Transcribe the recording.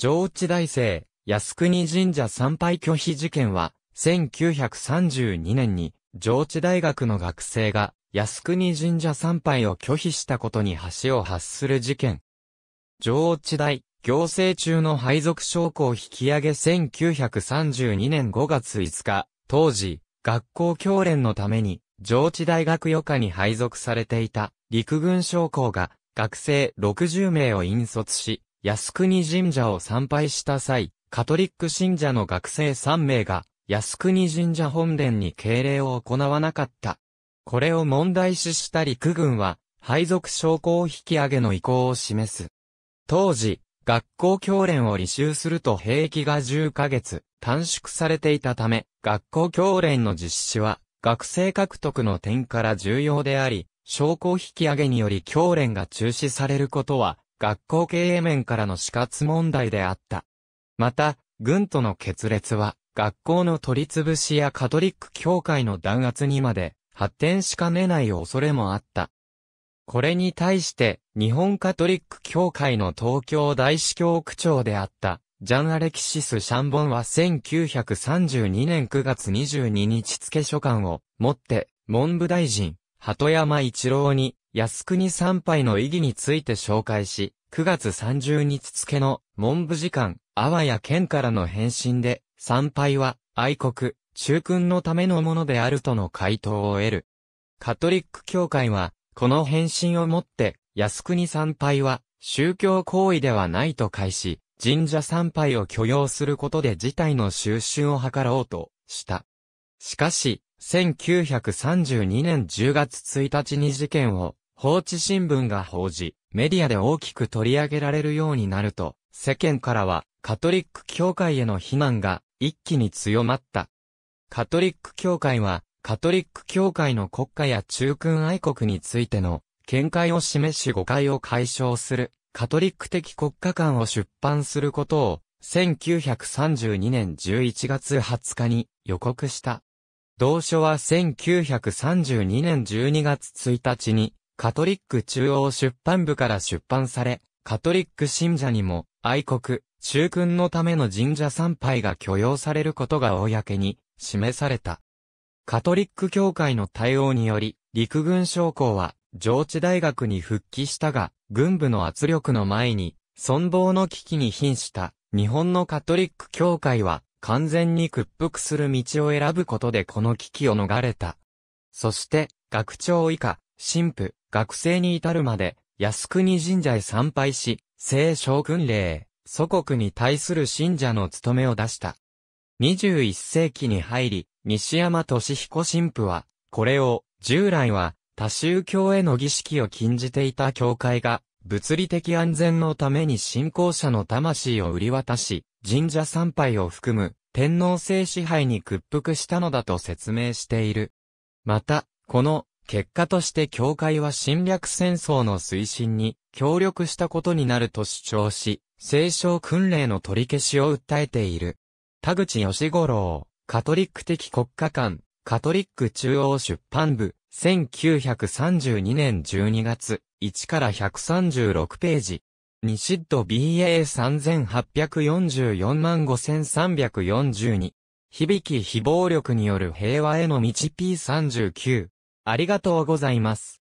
上智大生、靖国神社参拝拒否事件は、1932年に、上智大学の学生が、靖国神社参拝を拒否したことに橋を発する事件。上智大、行政中の配属将校引き上げ1932年5月5日、当時、学校教練のために、上智大学予科に配属されていた陸軍将校が学生60名を引率し、靖国神社を参拝した際、カトリック信者の学生3名が、靖国神社本殿に敬礼を行わなかった。これを問題視した陸軍は、配属将校引き上げの意向を示す。当時、学校教練を履修すると兵役が10ヶ月短縮されていたため、学校教練の実施は、学生獲得の点から重要であり、将校引き上げにより教練が中止されることは、学校経営面からの死活問題であった。また、軍との決裂は、学校の取り潰しやカトリック教会の弾圧にまで発展しかねない恐れもあった。これに対して、日本カトリック教会の東京大司教区長であった、ジャン・アレキシス・シャンボンは1932年9月22日付書簡を持って、文部大臣、鳩山一郎に靖国参拝の意義について紹介し、9月30日付の文部次官、阿波や県からの返信で、参拝は愛国、中君のためのものであるとの回答を得る。カトリック教会は、この返信をもって、靖国参拝は宗教行為ではないと返し、神社参拝を許容することで事態の収拾を図ろうとした。しかし、1932年10月1日に事件を放置新聞が報じ、メディアで大きく取り上げられるようになると、世間からはカトリック教会への非難が一気に強まった。カトリック教会は、カトリック教会の国家や中君愛国についての見解を示し誤解を解消するカトリック的国家観を出版することを1932年11月20日に予告した。同書は1932年12月1日にカトリック中央出版部から出版され、カトリック信者にも、愛国、中君のための神社参拝が許容されることが公に示された。カトリック教会の対応により、陸軍将校は上智大学に復帰したが、軍部の圧力の前に、存亡の危機に瀕した日本のカトリック教会は完全に屈服する道を選ぶことでこの危機を逃れた。そして、学長以下、神父、学生に至るまで、靖国神社へ参拝し、聖将訓令、祖国に対する信者の務めを出した。21世紀に入り、西山俊彦神父は、これを、従来は、多宗教への儀式を禁じていた教会が、物理的安全のために信仰者の魂を売り渡し、神社参拝を含む、天皇制支配に屈服したのだと説明している。また、この結果として教会は侵略戦争の推進に協力したことになると主張し、聖書訓令の取り消しを訴えている。田口義五郎、カトリック的国家間、カトリック中央出版部、1932年12月、1から136ページ。ニシッド BA3844 万5342。響き非暴力による平和への道 P39。ありがとうございます。